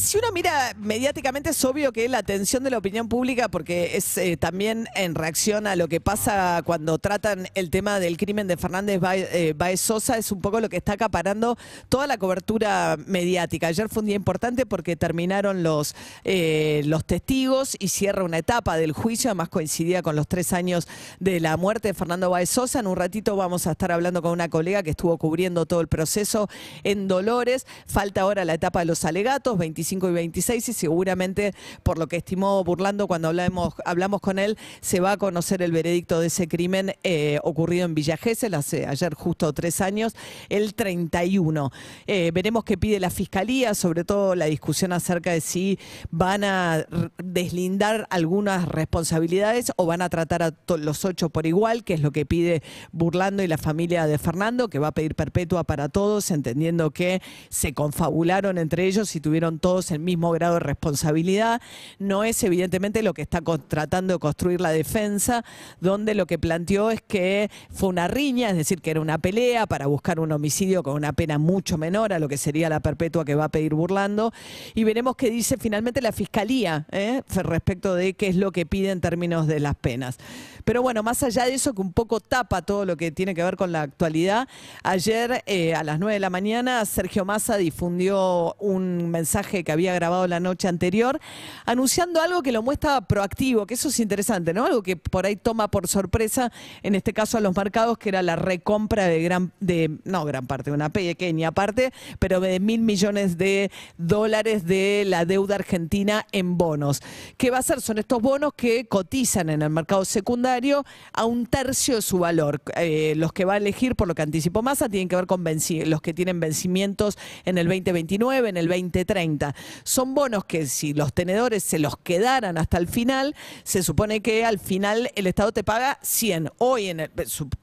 si uno mira mediáticamente es obvio que la atención de la opinión pública, porque es eh, también en reacción a lo que pasa cuando tratan el tema del crimen de Fernández eh, Baez, Sosa, es un poco lo que está acaparando toda la cobertura mediática. Ayer fue un día importante porque terminaron los, eh, los testigos y cierra una etapa del juicio, además coincidía con los tres años de la muerte de Fernando Baez Sosa. En un ratito vamos a estar hablando con una colega que estuvo cubriendo todo el proceso en Dolores. Falta ahora la etapa de los alegatos, 25 y 26 y seguramente, por lo que estimó Burlando cuando hablamos, hablamos con él, se va a conocer el veredicto de ese crimen eh, ocurrido en Villa Gesell hace ayer justo tres años, el 31. Eh, veremos qué pide la Fiscalía, sobre todo la discusión acerca de si van a deslindar algunas responsabilidades o van a tratar a los ocho por igual, que es lo que pide Burlando y la familia de Fernando, que va a pedir perpetua para todos, entendiendo que se confabularon entre ellos y tuvieron todos el mismo grado de responsabilidad. No es evidentemente lo que está tratando de construir la defensa, donde lo que planteó es que fue una riña, es decir, que era una pelea para buscar un homicidio con una pena mucho menor a lo que sería la perpetua que va a pedir burlando. Y veremos qué dice finalmente la Fiscalía ¿eh? respecto de qué es lo que pide en términos de las penas. Pero bueno, más allá de eso, que un poco tapa todo lo que tiene que ver con la actualidad, ayer eh, a las 9 de la mañana Sergio Massa difundió un mensaje que había grabado la noche anterior, anunciando algo que lo muestra proactivo, que eso es interesante, ¿no? Algo que por ahí toma por sorpresa, en este caso a los mercados, que era la recompra de gran, de, no gran parte, una pequeña parte, pero de mil millones de dólares de la deuda argentina en bonos. ¿Qué va a hacer? Son estos bonos que cotizan en el mercado secundario a un tercio de su valor. Eh, los que va a elegir, por lo que anticipó Massa, tienen que ver con los que tienen vencimientos en el 2029, en el 2030. Son bonos que si los tenedores se los quedaran hasta el final, se supone que al final el Estado te paga 100. Hoy en el,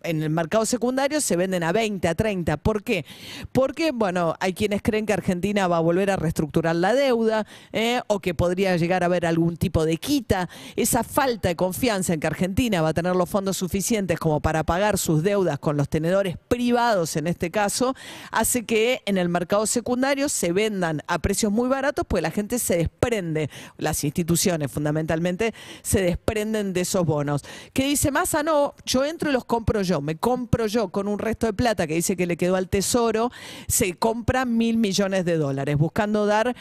en el mercado secundario se venden a 20, a 30. ¿Por qué? Porque, bueno, hay quienes creen que Argentina va a volver a reestructurar la deuda eh, o que podría llegar a haber algún tipo de quita. Esa falta de confianza en que Argentina va a tener los fondos suficientes como para pagar sus deudas con los tenedores privados en este caso, hace que en el mercado secundario se vendan a precios muy bajos baratos, pues la gente se desprende, las instituciones fundamentalmente se desprenden de esos bonos. ¿Qué dice Massa, no, yo entro y los compro yo, me compro yo con un resto de plata que dice que le quedó al tesoro, se compra mil millones de dólares, buscando dar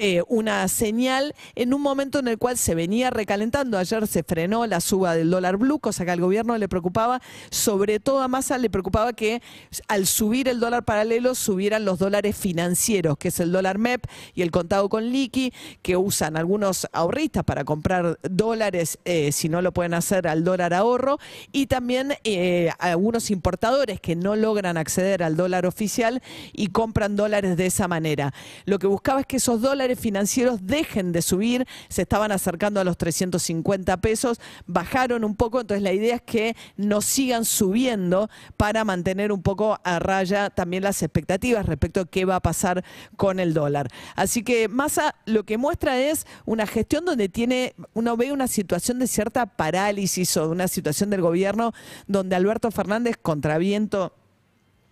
eh, una señal en un momento en el cual se venía recalentando. Ayer se frenó la suba del dólar blue, cosa que al gobierno le preocupaba, sobre todo a Massa le preocupaba que al subir el dólar paralelo subieran los dólares financieros, que es el dólar MEP y el el contado con liqui, que usan algunos ahorristas para comprar dólares, eh, si no lo pueden hacer al dólar ahorro, y también eh, algunos importadores que no logran acceder al dólar oficial y compran dólares de esa manera. Lo que buscaba es que esos dólares financieros dejen de subir, se estaban acercando a los 350 pesos, bajaron un poco, entonces la idea es que no sigan subiendo para mantener un poco a raya también las expectativas respecto a qué va a pasar con el dólar. Así Así que Massa lo que muestra es una gestión donde tiene, uno ve una situación de cierta parálisis o una situación del gobierno donde Alberto Fernández contraviento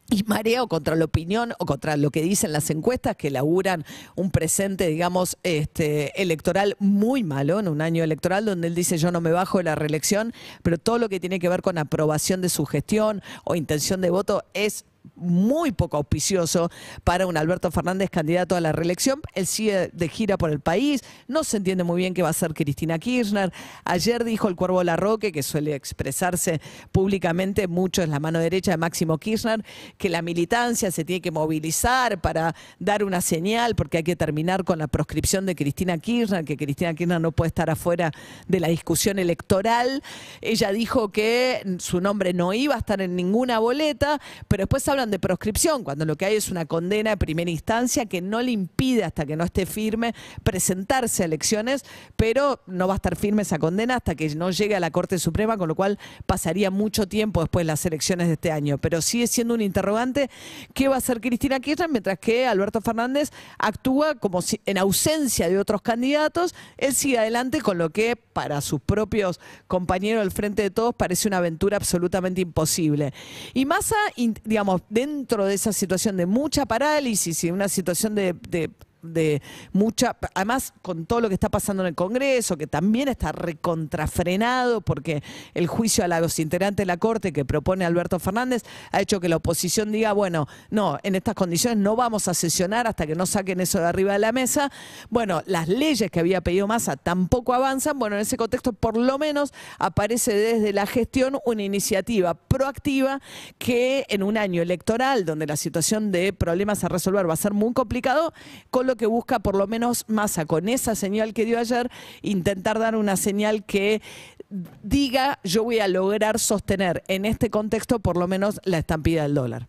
y mareo contra la opinión o contra lo que dicen las encuestas que laburan un presente, digamos, este, electoral muy malo, en un año electoral donde él dice yo no me bajo de la reelección, pero todo lo que tiene que ver con aprobación de su gestión o intención de voto es muy poco auspicioso para un Alberto Fernández candidato a la reelección. Él sigue de gira por el país, no se entiende muy bien qué va a hacer Cristina Kirchner. Ayer dijo el Cuervo Larroque, que suele expresarse públicamente mucho en la mano derecha de Máximo Kirchner, que la militancia se tiene que movilizar para dar una señal, porque hay que terminar con la proscripción de Cristina Kirchner, que Cristina Kirchner no puede estar afuera de la discusión electoral. Ella dijo que su nombre no iba a estar en ninguna boleta, pero después hablan de proscripción, cuando lo que hay es una condena de primera instancia que no le impide hasta que no esté firme presentarse a elecciones, pero no va a estar firme esa condena hasta que no llegue a la Corte Suprema, con lo cual pasaría mucho tiempo después de las elecciones de este año. Pero sigue siendo un interrogante qué va a hacer Cristina Kirchner, mientras que Alberto Fernández actúa como si en ausencia de otros candidatos, él sigue adelante con lo que para sus propios compañeros del Frente de Todos parece una aventura absolutamente imposible. Y Massa, digamos, dentro de esa situación de mucha parálisis y una situación de, de de mucha, además con todo lo que está pasando en el Congreso, que también está recontrafrenado porque el juicio a los integrantes de la Corte que propone Alberto Fernández ha hecho que la oposición diga, bueno, no, en estas condiciones no vamos a sesionar hasta que no saquen eso de arriba de la mesa. Bueno, las leyes que había pedido Massa tampoco avanzan. Bueno, en ese contexto por lo menos aparece desde la gestión una iniciativa proactiva que en un año electoral donde la situación de problemas a resolver va a ser muy complicado, con lo que busca, por lo menos masa, con esa señal que dio ayer, intentar dar una señal que diga yo voy a lograr sostener en este contexto por lo menos la estampida del dólar.